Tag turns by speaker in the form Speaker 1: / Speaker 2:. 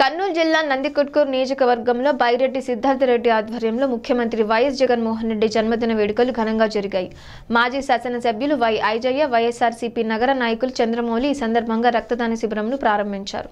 Speaker 1: కర్నూలు జిల్లా నందికొట్కూరు నియోజకవర్గంలో బైరెడ్డి సిద్ధార్థరెడ్డి ఆధ్వర్యంలో ముఖ్యమంత్రి వైఎస్ జగన్మోహన్ రెడ్డి జన్మదిన వేడుకలు ఘనంగా జరిగాయి మాజీ శాసనసభ్యులు వై ఐజయ్య వైఎస్ఆర్సీపీ నగర నాయకులు చంద్రమౌళి ఈ సందర్భంగా రక్తదాన శిబిరంను ప్రారంభించారు